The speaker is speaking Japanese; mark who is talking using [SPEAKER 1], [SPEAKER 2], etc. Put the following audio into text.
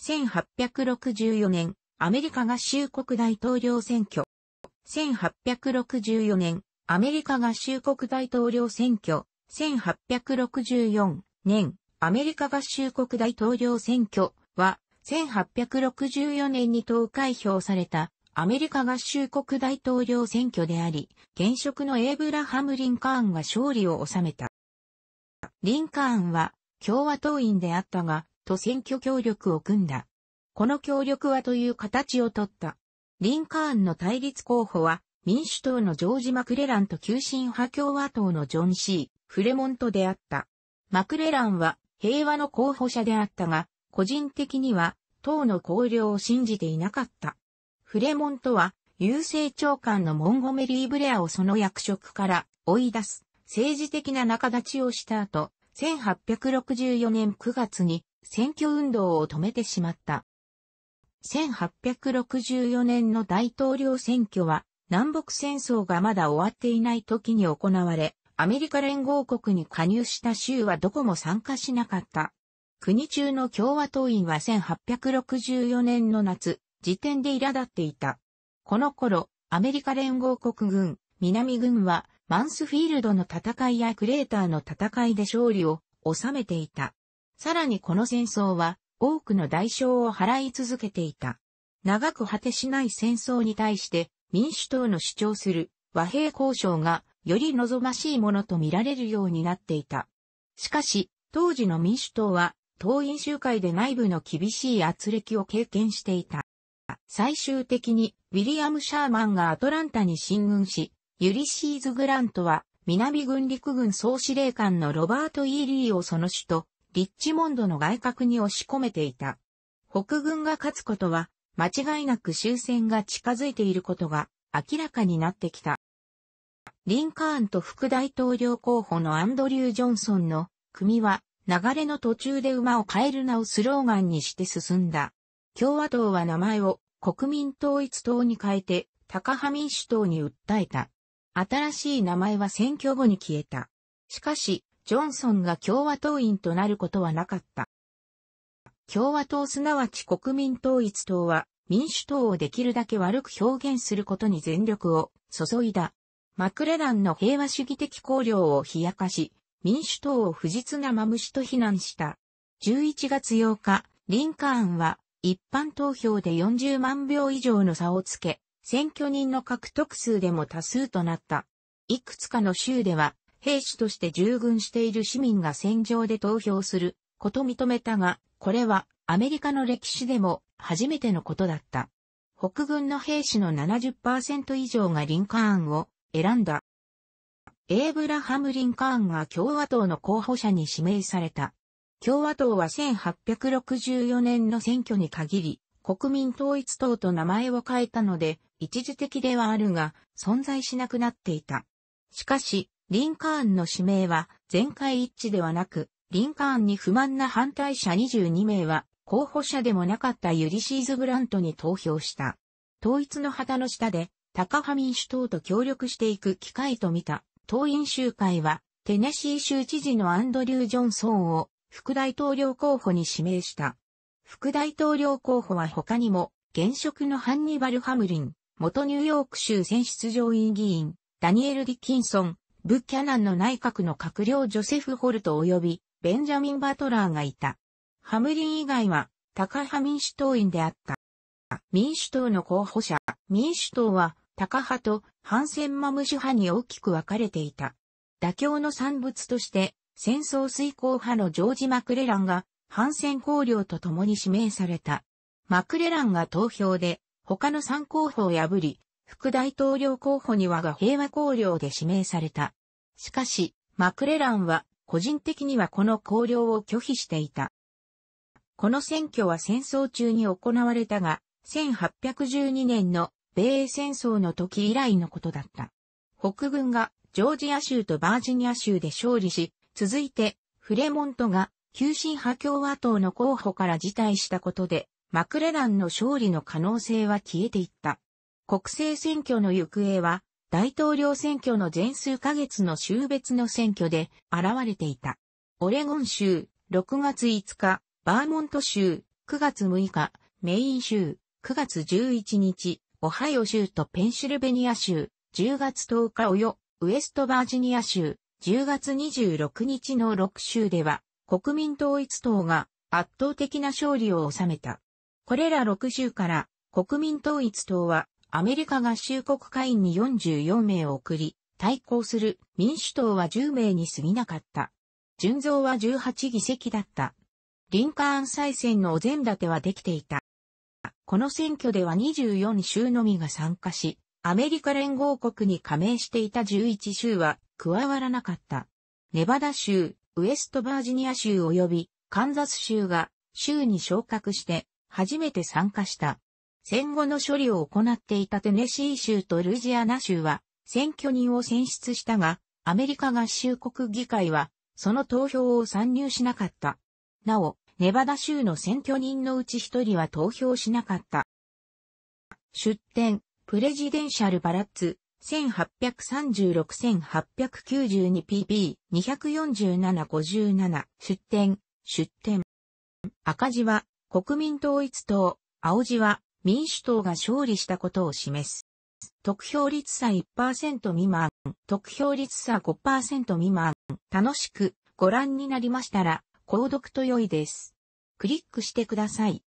[SPEAKER 1] 1864年、アメリカ合衆国大統領選挙。1864年、アメリカ合衆国大統領選挙。1864年、アメリカ合衆国大統領選挙は、1864年に投開票されたアメリカ合衆国大統領選挙であり、現職のエイブラハム・リンカーンが勝利を収めた。リンカーンは共和党員であったが、と選挙協力を組んだ。この協力はという形をとった。リンカーンの対立候補は、民主党のジョージ・マクレランと急進派共和党のジョン・シー・フレモントであった。マクレランは平和の候補者であったが、個人的には党の綱領を信じていなかった。フレモントは郵政長官のモンゴメリー・ブレアをその役職から追い出す政治的な仲立ちをした後、1864年9月に選挙運動を止めてしまった。1864年の大統領選挙は、南北戦争がまだ終わっていない時に行われ、アメリカ連合国に加入した州はどこも参加しなかった。国中の共和党員は1864年の夏、時点で苛立っていた。この頃、アメリカ連合国軍、南軍は、マンスフィールドの戦いやクレーターの戦いで勝利を収めていた。さらにこの戦争は多くの代償を払い続けていた。長く果てしない戦争に対して民主党の主張する和平交渉がより望ましいものと見られるようになっていた。しかし、当時の民主党は党員集会で内部の厳しい圧力を経験していた。最終的にウィリアム・シャーマンがアトランタに進軍し、ユリシーズ・グラントは南軍陸軍総司令官のロバート・イーリーをその首都リッチモンドの外角に押し込めていた。北軍が勝つことは、間違いなく終戦が近づいていることが明らかになってきた。リンカーンと副大統領候補のアンドリュー・ジョンソンの組は流れの途中で馬を変える名をスローガンにして進んだ。共和党は名前を国民統一党に変えて高派民主党に訴えた。新しい名前は選挙後に消えた。しかし、ジョンソンが共和党員となることはなかった。共和党すなわち国民統一党は民主党をできるだけ悪く表現することに全力を注いだ。マクレランの平和主義的考慮を冷やかし、民主党を不実なマムシと非難した。11月8日、リンカーンは一般投票で40万票以上の差をつけ、選挙人の獲得数でも多数となった。いくつかの州では兵士として従軍している市民が戦場で投票すること認めたが、これはアメリカの歴史でも初めてのことだった。北軍の兵士の70%以上がリンカーンを選んだ。エイブラハム・リンカーンが共和党の候補者に指名された。共和党は1864年の選挙に限り、国民統一党と名前を変えたので、一時的ではあるが、存在しなくなっていた。しかし、リンカーンの指名は全会一致ではなく、リンカーンに不満な反対者22名は、候補者でもなかったユリシーズ・グラントに投票した。統一の旗の下で、高派民主党と協力していく機会と見た、党員集会は、テネシー州知事のアンドリュー・ジョンソンを、副大統領候補に指名した。副大統領候補は他にも、現職のハンニバル・ハムリン、元ニューヨーク州選出上院議員、ダニエル・ディキンソン、ブ・キャナンの内閣の閣僚ジョセフ・ホルト及びベンジャミン・バトラーがいた。ハムリン以外は、タカ派民主党員であった。民主党の候補者、民主党は、タカ派と反戦マムシ派に大きく分かれていた。妥協の産物として、戦争遂行派のジョージ・マクレランが、反戦綱領と共に指名された。マクレランが投票で、他の3候補を破り、副大統領候補にはが平和公領で指名された。しかし、マクレランは個人的にはこの公領を拒否していた。この選挙は戦争中に行われたが、1812年の米英戦争の時以来のことだった。北軍がジョージア州とバージニア州で勝利し、続いてフレモントが急進派共和党の候補から辞退したことで、マクレランの勝利の可能性は消えていった。国政選挙の行方は、大統領選挙の全数ヶ月の州別の選挙で現れていた。オレゴン州、6月5日、バーモント州、9月6日、メイン州、9月11日、オハイオ州とペンシルベニア州、10月10日およ、ウエストバージニア州、10月26日の6州では、国民統一党が圧倒的な勝利を収めた。これら6州から、国民統一党はアメリカ合衆国会員に44名を送り、対抗する民主党は10名に過ぎなかった。純増は18議席だった。リンカーン再選のお膳立てはできていた。この選挙では24州のみが参加し、アメリカ連合国に加盟していた11州は加わらなかった。ネバダ州、ウエストバージニア州及びカンザス州が州に昇格して初めて参加した。戦後の処理を行っていたテネシー州とルジアナ州は選挙人を選出したが、アメリカ合衆国議会はその投票を参入しなかった。なお、ネバダ州の選挙人のうち一人は投票しなかった。出典、プレジデンシャルバラッツ、1836-1892pp247-57 出典、出典。赤字は国民統一党、青字は民主党が勝利したことを示す。得票率差1%未満、得票率差5%未満、楽しくご覧になりましたら、購読と良いです。クリックしてください。